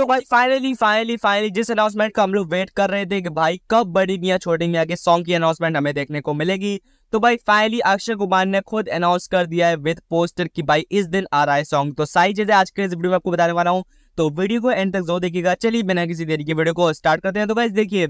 तो भाई finally finally finally जिस अनाउंसमेंट का हम लोग वेट कर रहे थे कि भाई कब बड़ी मियाँ छोटी मियाँ के सॉन्ग की अनाउंसमेंट हमें देखने को मिलेगी तो भाई फाइनली अक्षय कुमार ने खुद अनाउंस कर दिया है विद पोस्टर की भाई इस दिन आ रहा है सॉन्ग तो सारी चीजें आज के इस वीडियो में आपको बताने वाला हूँ तो वीडियो को एंड तक जो देखिएगा चलिए बिना किसी देरी के वीडियो को स्टार्ट करते हैं तो भाई देखिए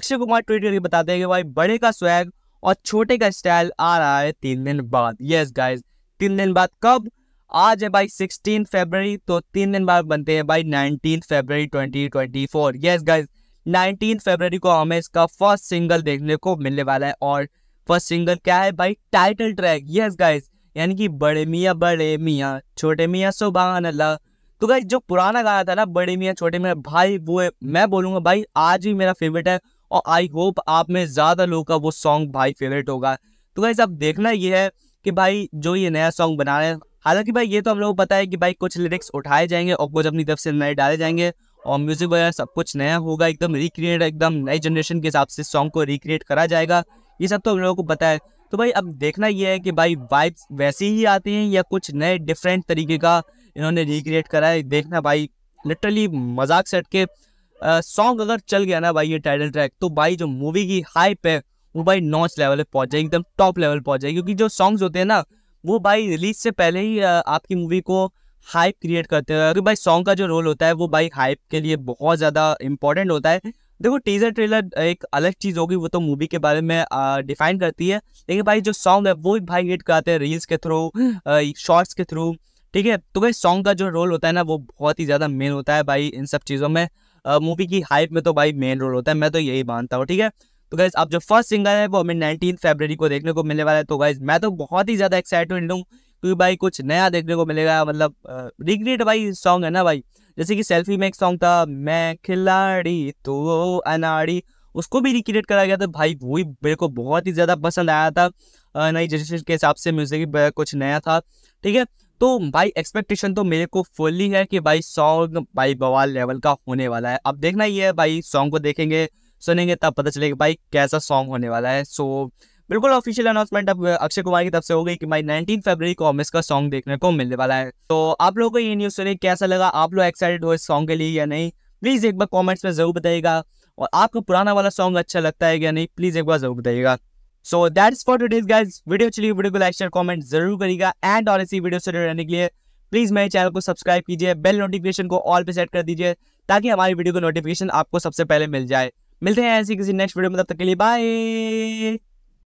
अक्षय कुमार ट्वीट करके बताते हैं कि भाई बड़े का स्वैग और छोटे का स्टाइल आ रहा है तीन दिन बाद यस गाइज तीन दिन बाद कब आज है भाई सिक्सटीन फेबररी तो तीन दिन बाद बनते हैं भाई nineteen February twenty twenty four yes guys nineteen को हमें इसका फर्स्ट सिंगल देखने को मिलने वाला है और फर्स्ट सिंगल क्या है भाई टाइटल ट्रैक यस गाइज यानी कि बड़े मियाँ बड़े मियाँ छोटे मियाँ सुबहान अल्लाह तो गाइज जो पुराना गाया था ना बड़े मियाँ छोटे मियाँ भाई वो मैं बोलूँगा भाई आज भी मेरा फेवरेट है और आई होप आप में ज़्यादा लोगों का वो सॉन्ग भाई फेवरेट होगा तो गाइज आप देखना ये है कि भाई जो ये नया सॉन्ग बना रहे हैं हालांकि भाई ये तो हम लोग को पता है कि भाई कुछ लिरिक्स उठाए जाएंगे और कुछ अपनी तरफ से नए डाले जाएंगे और म्यूजिक वगैरह सब कुछ नया होगा एकदम रिक्रिएट एकदम नई जनरेशन के हिसाब से सॉन्ग को रिक्रिएट करा जाएगा ये सब तो हम लोगों को पता है तो भाई अब देखना ये है कि भाई वाइब्स वैसी ही आती हैं या कुछ नए डिफरेंट तरीके का इन्होंने रिक्रिएट करा है देखना भाई लिटरली मजाक से हट के सॉन्ग अगर चल गया ना भाई ये टाइटल ट्रैक तो भाई जो मूवी की हाइप है वो भाई नॉच लेवल पर पहुँच जाएगी एकदम टॉप लेवल पहुँच जाएगी क्योंकि जो सॉन्ग्स होते हैं ना वो भाई रिलीज से पहले ही आपकी मूवी को हाइप क्रिएट करते हैं अगर भाई सॉन्ग का जो रोल होता है वो भाई हाइप के लिए बहुत ज़्यादा इंपॉर्टेंट होता है देखो टीजर ट्रेलर एक अलग चीज़ होगी वो तो मूवी के बारे में डिफाइन करती है लेकिन भाई जो सॉन्ग है वो भी भाई हिट कराते हैं रील्स के थ्रू शॉर्ट्स के थ्रू ठीक है तो भाई सॉन्ग का जो रोल होता है ना वो बहुत ही ज़्यादा मेन होता है भाई इन सब चीज़ों में मूवी की हाइप में तो भाई मेन रोल होता है मैं तो यही मानता हूँ ठीक है तो गाइज आप जो फर्स्ट सिंगर है वो हमें नाइनटीन फेबररी को देखने को मिलने वाला है तो गाइज मैं तो बहुत ही ज़्यादा एक्साइटमेंट हूँ क्योंकि भाई कुछ नया देखने को मिलेगा मतलब रिग्रेट भाई सॉन्ग है ना भाई जैसे कि सेल्फी में एक सॉन्ग था मैं खिलाड़ी तो अनाड़ी उसको भी रिक्रिएट करा गया था भाई वो ही मेरे को बहुत ही ज़्यादा पसंद आया था नई जनरेशन के हिसाब से म्यूज़िक कुछ नया था ठीक है तो भाई एक्सपेक्टेशन तो मेरे को फुल्ली है कि भाई सॉन्ग भाई बवाल लेवल का होने वाला है अब देखना ही है भाई सॉन्ग को देखेंगे सुनेंगे तब पता चलेगा भाई कैसा सॉन्ग होने वाला है सो बिल्कुल ऑफिशियल अनाउंसमेंट अब अक्षय कुमार की तरफ से हो गई कि भाई 19 फरवरी को हम इसका सॉन्ग देखने को मिलने वाला है तो आप लोगों को ये न्यूज़ सुनिए कैसा लगा आप लोग एक्साइटेड हो इस सॉन्ग के लिए या नहीं प्लीज़ एक बार कॉमेंट्स में ज़रूर बताइएगा और आपको पुराना वाला सॉन्ग अच्छा लगता है या नहीं प्लीज़ एक बार ज़रूर बताइएगा so that is for days guys video चलिए वीडियो को लाइक शेयर कमेंट जरूर करिएगा एंड और इसी वीडियो से रहने के लिए प्लीज़ मेरे चैनल को सब्सक्राइब कीजिए बेल नोटिफिकेशन को ऑल पे सेट कर दीजिए ताकि हमारी वीडियो को नोटिफिकेशन आपको सबसे पहले मिल जाए मिलते हैं ऐसी किसी नेक्स्ट वीडियो में तब तक के लिए बाय